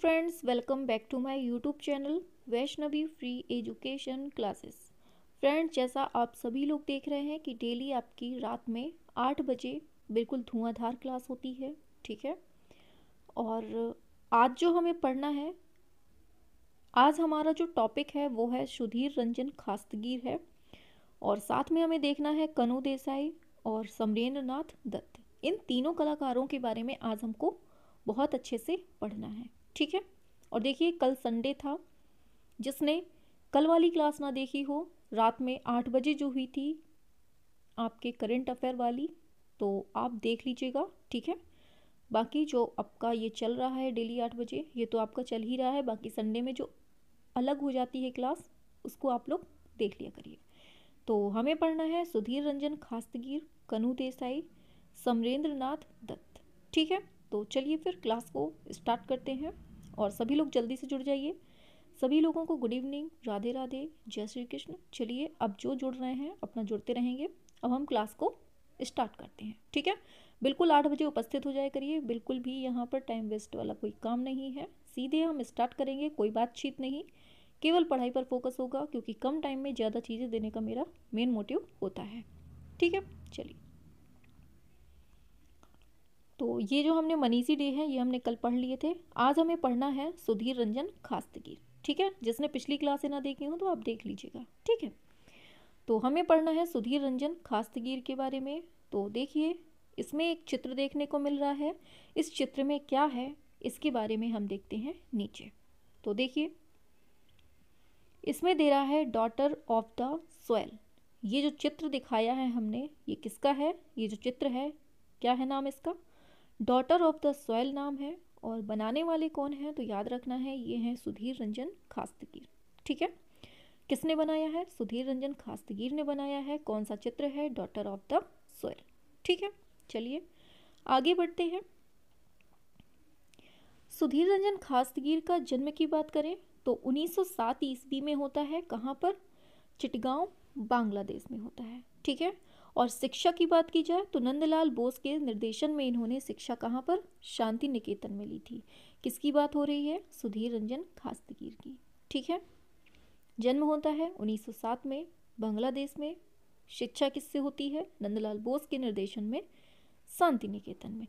Friends welcome back to my YouTube channel Vaishnavi free education classes friends जैसा आप सभी लोग देख रहे हैं कि डेली आपकी रात में आठ बजे बिल्कुल धुआंधार क्लास होती है ठीक है और आज जो हमें पढ़ना है आज हमारा जो टॉपिक है वो है सुधीर रंजन खास्तगीर है और साथ में हमें देखना है कनु देसाई और समरेंद्र नाथ दत्त इन तीनों कलाकारों के बारे में आज हमको बहुत अच्छे से पढ़ना है ठीक है और देखिए कल संडे था जिसने कल वाली क्लास ना देखी हो रात में आठ बजे जो हुई थी आपके करंट अफेयर वाली तो आप देख लीजिएगा ठीक है बाकी जो आपका ये चल रहा है डेली आठ बजे ये तो आपका चल ही रहा है बाकी संडे में जो अलग हो जाती है क्लास उसको आप लोग देख लिया करिए तो हमें पढ़ना है सुधीर रंजन खास्तगीर कनू देसाई समरेंद्र नाथ दत्त ठीक है तो चलिए फिर क्लास को स्टार्ट करते हैं और सभी लोग जल्दी से जुड़ जाइए सभी लोगों को गुड इवनिंग राधे राधे जय श्री कृष्ण चलिए अब जो जुड़ रहे हैं अपना जुड़ते रहेंगे अब हम क्लास को स्टार्ट करते हैं ठीक है बिल्कुल आठ बजे उपस्थित हो जाए करिए बिल्कुल भी यहाँ पर टाइम वेस्ट वाला कोई काम नहीं है सीधे हम स्टार्ट करेंगे कोई बातचीत नहीं केवल पढ़ाई पर फोकस होगा क्योंकि कम टाइम में ज़्यादा चीज़ें देने का मेरा मेन मोटिव होता है ठीक है चलिए तो ये जो हमने मनीषी डे है ये हमने कल पढ़ लिए थे आज हमें पढ़ना है सुधीर रंजन खास्तगीर ठीक है जिसने पिछली क्लासें ना देखी हूँ तो आप देख लीजिएगा ठीक है तो हमें पढ़ना है सुधीर रंजन खास्तगीर के बारे में तो देखिए इसमें एक चित्र देखने को मिल रहा है इस चित्र में क्या है इसके बारे में हम देखते हैं नीचे तो देखिए इसमें दे रहा है डॉटर ऑफ द सोयल ये जो चित्र दिखाया है हमने ये किसका है ये जो चित्र है क्या है नाम इसका डॉटर ऑफ द सॉयल नाम है और बनाने वाले कौन हैं तो याद रखना है ये हैं सुधीर रंजन खास्तगीर ठीक है किसने बनाया है सुधीर रंजन खास्तगीर ने बनाया है कौन सा चित्र है डॉटर ऑफ द सोयल ठीक है चलिए आगे बढ़ते हैं सुधीर रंजन खास्तगीर का जन्म की बात करें तो 1907 ईस्वी में होता है कहाँ पर चिटगांव बांग्लादेश में होता है ठीक है और शिक्षा की बात की जाए तो नंदलाल बोस के निर्देशन में इन्होंने शिक्षा कहाँ पर शांति निकेतन में ली थी किसकी बात हो रही है सुधीर रंजन खास्तगीर की ठीक है जन्म होता है 1907 में बांग्लादेश में शिक्षा किससे होती है नंदलाल बोस के निर्देशन में शांति निकेतन में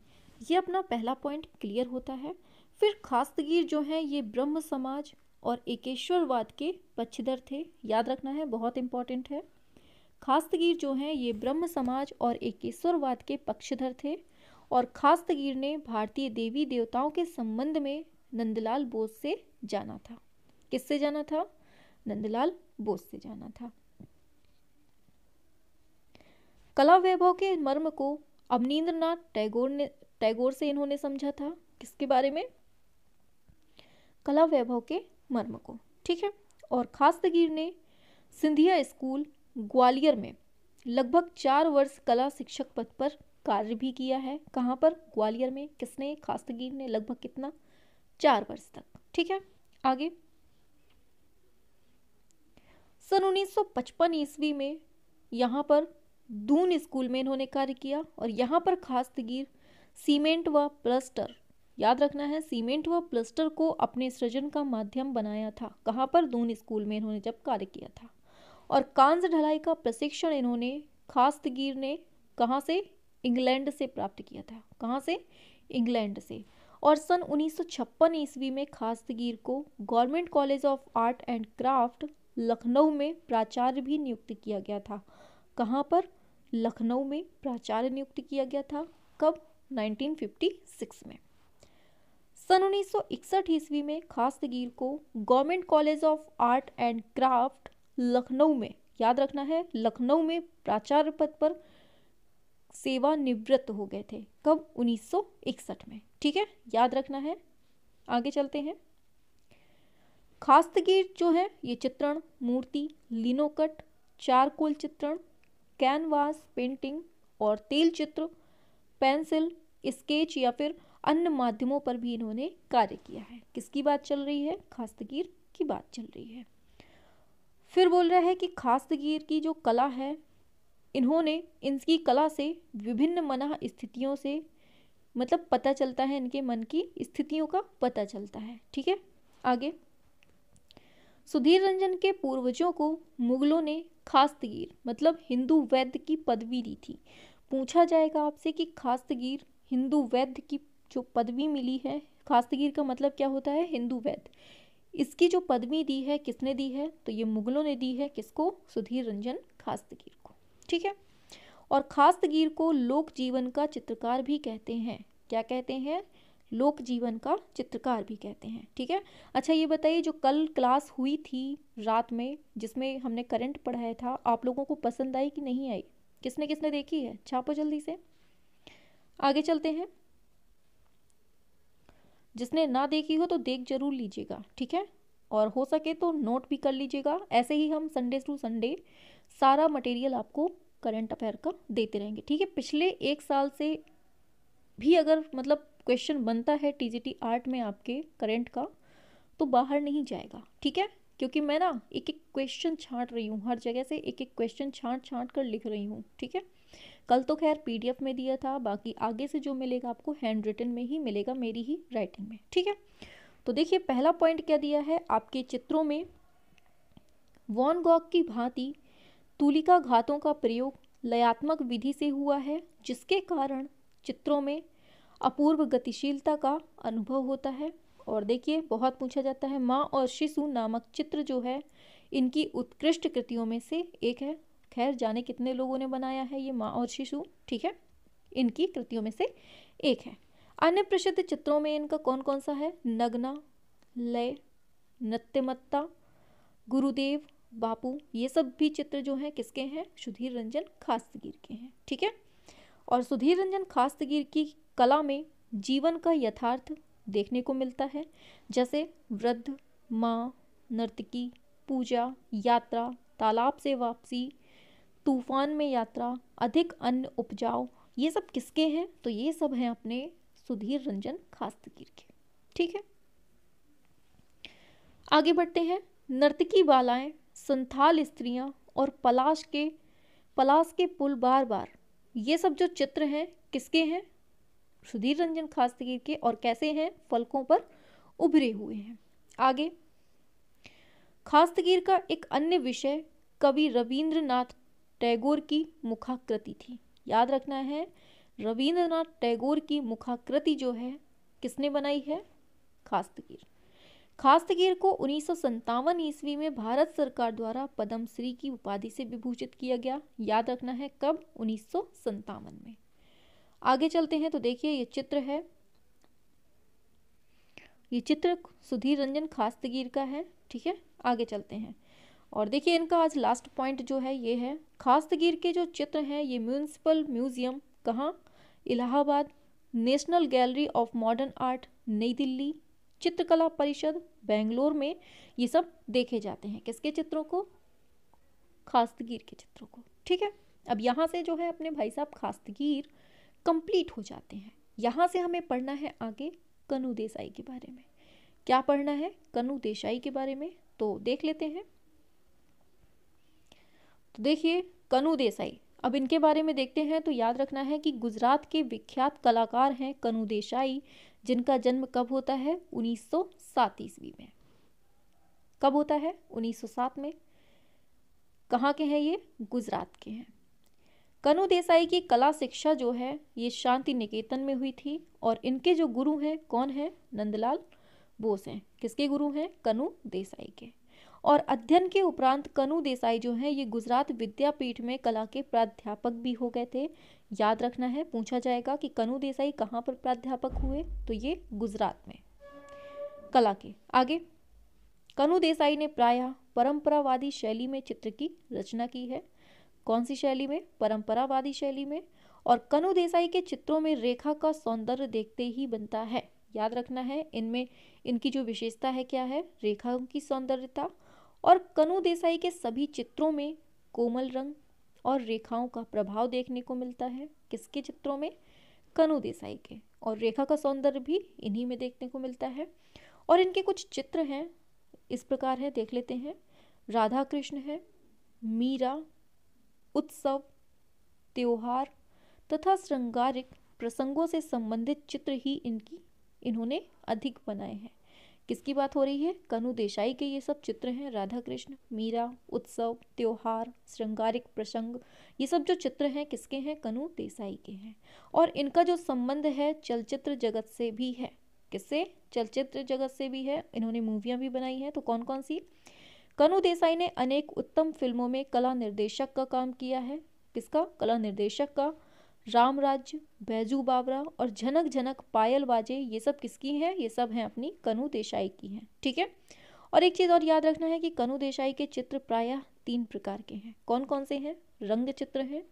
ये अपना पहला पॉइंट क्लियर होता है फिर खास्तगीर जो हैं ये ब्रह्म समाज और एकेश्वरवाद के पक्षधर थे याद रखना है बहुत इंपॉर्टेंट है खास्तगीर जो हैं ये ब्रह्म समाज और एकेश्वरवाद के पक्षधर थे और खास्तगीर ने भारतीय देवी देवताओं के संबंध में नंदलाल बोस से जाना था किससे जाना था नंदलाल बोस से जाना था कला वैभव के मर्म को अवनीन्द्रनाथ टैगोर ने टैगोर से इन्होंने समझा था किसके बारे में कला वैभव के मर्म को ठीक है और खास्तगीर ने सिंधिया स्कूल ग्वालियर में लगभग चार वर्ष कला शिक्षक पद पर कार्य भी किया है कहाँ पर ग्वालियर में किसने खास्तगीर ने लगभग कितना चार वर्ष तक ठीक है आगे सन 1955 ईस्वी में यहाँ पर दून स्कूल में इन्होंने कार्य किया और यहाँ पर खास्तगीर सीमेंट व प्लस्टर याद रखना है सीमेंट व प्लस्टर को अपने सृजन का माध्यम बनाया था कहाँ पर दून स्कूल में इन्होंने जब कार्य किया था और कांज ढलाई का प्रशिक्षण इन्होंने खास्तगीर ने कहाँ से इंग्लैंड से प्राप्त किया था कहाँ से इंग्लैंड से और सन 1956 ईस्वी में खास्तगीर को government college of art and craft Lucknow में प्राचार्य भी नियुक्त किया गया था कहाँ पर लखनऊ में प्राचार्य नियुक्त किया गया था कब 1956 में सन 1961 ईस्वी में खास्तगीर को government college of art and craft Lucknow में याद रखना है लखनऊ में प्राचार्य पद पर सेवानिवृत्त हो गए थे कब 1961 में ठीक है याद रखना है आगे चलते हैं खास्तगीर जो है ये चित्रण मूर्ति लिनोकट चारकोल चित्रण कैनवास पेंटिंग और तेल चित्र पेंसिल स्केच या फिर अन्य माध्यमों पर भी इन्होंने कार्य किया है किसकी बात चल रही है खास्तगीर की बात चल रही है फिर बोल रहा है कि खासगीर की जो कला है इन्होंने इनकी कला से विभिन्न मना स्थितियों से मतलब पता चलता है इनके मन की स्थितियों का पता चलता है ठीक है आगे सुधीर रंजन के पूर्वजों को मुगलों ने खास्तगीर मतलब हिंदू वैद्य की पदवी दी थी पूछा जाएगा आपसे कि खास्तगीर हिंदू वैद्य की जो पदवी मिली है खास्तगीर का मतलब क्या होता है हिंदू वैद्य इसकी जो पदवी दी है किसने दी है तो ये मुगलों ने दी है किसको सुधीर रंजन खास्तगीर को ठीक है और खास्तगीर को लोक जीवन का चित्रकार भी कहते हैं क्या कहते हैं लोक जीवन का चित्रकार भी कहते हैं ठीक है अच्छा ये बताइए जो कल क्लास हुई थी रात में जिसमें हमने करंट पढ़ाया था आप लोगों को पसंद आई कि नहीं आई किसने किसने देखी है छापो जल्दी से आगे चलते हैं जिसने ना देखी हो तो देख जरूर लीजिएगा ठीक है और हो सके तो नोट भी कर लीजिएगा ऐसे ही हम संडे टू संडे सारा मटेरियल आपको करंट अफेयर का देते रहेंगे ठीक है पिछले एक साल से भी अगर मतलब क्वेश्चन बनता है टीजीटी आर्ट में आपके करंट का तो बाहर नहीं जाएगा ठीक है क्योंकि मैं ना एक एक क्वेश्चन छांट रही हूँ हर जगह से एक एक क्वेश्चन छांट छांट कर लिख रही हूँ ठीक है कल तो खैर पीडीएफ में दिया था बाकी आगे से जो मिलेगा आपको हैंड रिटन में ही मिलेगा मेरी ही राइटिंग में ठीक है तो देखिए पहला पॉइंट क्या दिया है आपके चित्रों में वॉन गॉक की भांति तुलिका घातों का प्रयोग लयात्मक विधि से हुआ है जिसके कारण चित्रों में अपूर्व गतिशीलता का अनुभव होता है और देखिए बहुत पूछा जाता है माँ और शिशु नामक चित्र जो है इनकी उत्कृष्ट कृतियों में से एक है खैर जाने कितने लोगों ने बनाया है ये माँ और शिशु ठीक है इनकी कृतियों में से एक है अन्य प्रसिद्ध चित्रों में इनका कौन कौन सा है नगना लय नत्यमत्ता गुरुदेव बापू ये सब भी चित्र जो हैं किसके हैं सुधीर रंजन खास्तगीर के हैं ठीक है और सुधीर रंजन खास्तगीर की कला में जीवन का यथार्थ देखने को मिलता है जैसे वृद्ध माँ नर्तकी पूजा यात्रा तालाब से वापसी तूफान में यात्रा अधिक अन्न उपजाऊ ये सब किसके हैं तो ये सब हैं अपने सुधीर रंजन खास्तगीर के ठीक है आगे बढ़ते हैं नर्तकी बालाएं संथाल स्त्रियां और पलाश के पलाश के पुल बार बार ये सब जो चित्र हैं किसके हैं सुधीर रंजन खास्तगीर के और कैसे हैं फलकों पर उभरे हुए हैं आगे खास्तगीर का एक अन्य विषय कवि रविंद्रनाथ टैगोर की मुखाकृति थी याद रखना है रविंद्रनाथ टैगोर की मुखाकृति जो है किसने बनाई है खास्तगीर खास्तगीर को उन्नीस ईस्वी में भारत सरकार द्वारा पद्मश्री की उपाधि से विभूषित किया गया याद रखना है कब उन्नीस में आगे चलते हैं तो देखिए ये चित्र है ये चित्र सुधीर रंजन खास्तगीर का है ठीक है आगे चलते हैं और देखिए इनका आज लास्ट पॉइंट जो है ये है खास्तगीर के जो चित्र हैं ये म्यूनसिपल म्यूज़ियम कहाँ Allahabad national gallery of modern art New Delhi चित्रकला परिषद बेंगलोर में ये सब देखे जाते हैं किसके चित्रों को खास्तगीर के चित्रों को ठीक है अब यहाँ से जो है अपने भाई साहब खास्तगीर कंप्लीट हो जाते हैं यहाँ से हमें पढ़ना है आगे कनु देसाई के बारे में क्या पढ़ना है कनु देसाई के बारे में तो देख लेते हैं तो देखिए कनु देसाई अब इनके बारे में देखते हैं तो याद रखना है कि गुजरात के विख्यात कलाकार हैं कनु देसाई जिनका जन्म कब होता है 1907 ईस्वी में कब होता है 1907 में कहाँ के हैं ये गुजरात के हैं कनु देसाई की कला शिक्षा जो है ये शांति निकेतन में हुई थी और इनके जो गुरु हैं कौन हैं नंदलाल बोस हैं किसके गुरु हैं कनु देसाई के और अध्ययन के उपरांत कनु देसाई जो हैं ये गुजरात विद्यापीठ में कला के प्राध्यापक भी हो गए थे याद रखना है पूछा जाएगा कि कनु देसाई कहाँ पर प्राध्यापक हुए तो ये गुजरात में कला के आगे कनु देसाई ने प्रायः परंपरावादी शैली में चित्र की रचना की है कौन सी शैली में परंपरावादी शैली में और कनु देसाई के चित्रों में रेखा का सौंदर्य देखते ही बनता है याद रखना है इनमें इनकी जो विशेषता है क्या है रेखाओं की सौंदर्यता और कनु देसाई के सभी चित्रों में कोमल रंग और रेखाओं का प्रभाव देखने को मिलता है किसके चित्रों में कनु देसाई के और रेखा का सौंदर्य भी इन्हीं में देखने को मिलता है और इनके कुछ चित्र हैं इस प्रकार है देख लेते हैं राधा कृष्ण है मीरा उत्सव त्योहार तथा श्रृंगारिक प्रसंगों से संबंधित चित्र ही इनकी इन्होंने अधिक बनाए हैं किसकी बात हो रही है कनु देसाई के ये सब चित्र हैं राधा कृष्ण मीरा उत्सव त्योहार श्रृंगारिक प्रसंग ये सब जो चित्र हैं किसके हैं कनु देसाई के हैं और इनका जो संबंध है चलचित्र जगत से भी है किससे चलचित्र जगत से भी है इन्होंने मूवियाँ भी बनाई हैं तो कौन कौन सी कनु देसाई ने अनेक उत्तम फिल्मों में कला निर्देशक का काम किया है किसका कला निर्देशक का राम राज्य बैजू बाबरा और झनक झनक पायल बाजे ये सब किसकी हैं ये सब हैं अपनी कनु देसाई की हैं ठीक है और एक चीज़ और याद रखना है कि कनु देसाई के चित्र प्रायः तीन प्रकार के हैं कौन कौन से हैं रंग चित्र हैं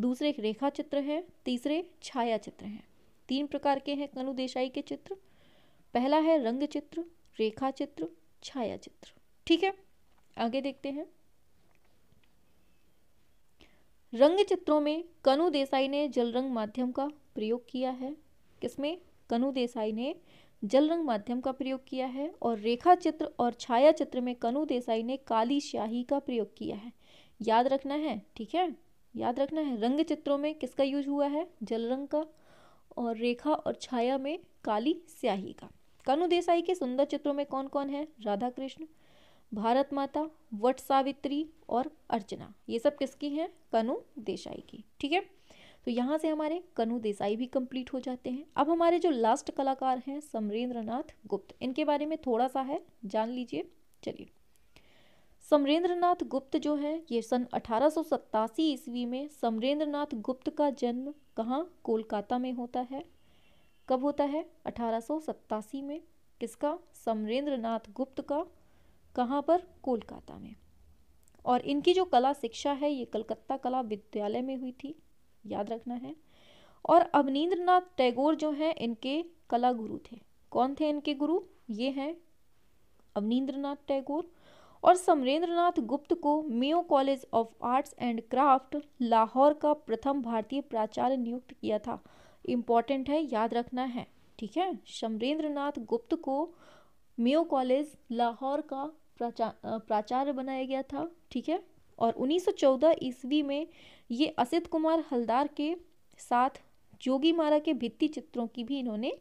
दूसरे रेखा चित्र हैं तीसरे छाया चित्र हैं तीन प्रकार के हैं कनु देसाई के चित्र पहला है रंग चित्र रेखा चित्र छाया चित्र ठीक है आगे देखते हैं रंग चित्रों में कनु देसाई ने जल रंग माध्यम का प्रयोग किया है किसमें कनु देसाई ने जल रंग माध्यम का प्रयोग किया है और रेखा चित्र और छाया चित्र में कनु देसाई ने काली स्याही का प्रयोग किया है याद रखना है ठीक है याद रखना है रंग चित्रों में किसका यूज हुआ है जल रंग का और रेखा और छाया में काली स्याही का कनु देसाई के सुंदर चित्रों में कौन कौन है राधा कृष्ण भारत माता वट सावित्री और अर्चना ये सब किसकी हैं कनु देसाई की ठीक है तो यहाँ से हमारे कनु देसाई भी कंप्लीट हो जाते हैं अब हमारे जो लास्ट कलाकार हैं समरेंद्र नाथ गुप्त इनके बारे में थोड़ा सा है जान लीजिए चलिए समरेंद्र नाथ गुप्त जो है ये सन अठारह ईस्वी में समरेंद्र नाथ गुप्त का जन्म कहाँ कोलकाता में होता है कब होता है अठारह में किसका समरेंद्र नाथ गुप्त का कहाँ पर कोलकाता में और इनकी जो कला शिक्षा है ये कलकत्ता कला विद्यालय में हुई थी याद रखना है और अवनीन्द्र टैगोर जो हैं इनके कला गुरु थे कौन थे इनके गुरु ये हैं अवनीन्द्रनाथ टैगोर और समरेंद्र गुप्त को Mayo college of arts and craft Lahore का प्रथम भारतीय प्राचार्य नियुक्त किया था इम्पॉर्टेंट है याद रखना है ठीक है समरेंद्र गुप्त को मेयो कॉलेज लाहौर का प्राचार्य बनाया गया था ठीक है और 1914 ईस्वी में ये असित कुमार हलदार के साथ जोगी मारा के भित्ति चित्रों की भी इन्होंने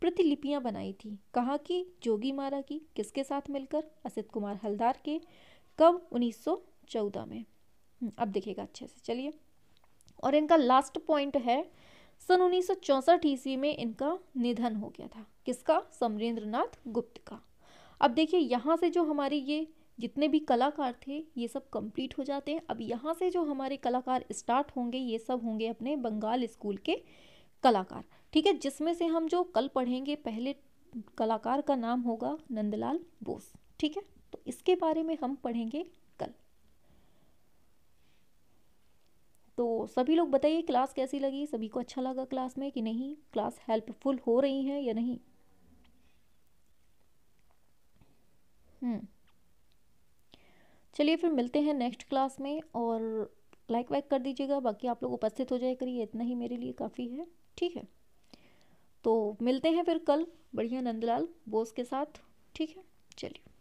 प्रतिलिपियां बनाई थी कहाँ की जोगी मारा की किसके साथ मिलकर असित कुमार हलदार के कब 1914 में हम्म, अब देखिएगा अच्छे से चलिए और इनका लास्ट पॉइंट है सन उन्नीस ईस्वी में इनका निधन हो गया था किसका समरेंद्र गुप्त का अब देखिए यहाँ से जो हमारे ये जितने भी कलाकार थे ये सब कंप्लीट हो जाते हैं अब यहाँ से जो हमारे कलाकार स्टार्ट होंगे ये सब होंगे अपने बंगाल स्कूल के कलाकार ठीक है जिसमें से हम जो कल पढ़ेंगे पहले कलाकार का नाम होगा नंदलाल बोस ठीक है तो इसके बारे में हम पढ़ेंगे कल तो सभी लोग बताइए क्लास कैसी लगी सभी को अच्छा लगा क्लास में कि नहीं क्लास हेल्पफुल हो रही है या नहीं हम्म। चलिए फिर मिलते हैं नेक्स्ट क्लास में और लाइक वाइक कर दीजिएगा बाकी आप लोग उपस्थित हो जाए करिए इतना ही मेरे लिए काफ़ी है ठीक है तो मिलते हैं फिर कल बढ़िया नंदलाल बोस के साथ ठीक है चलिए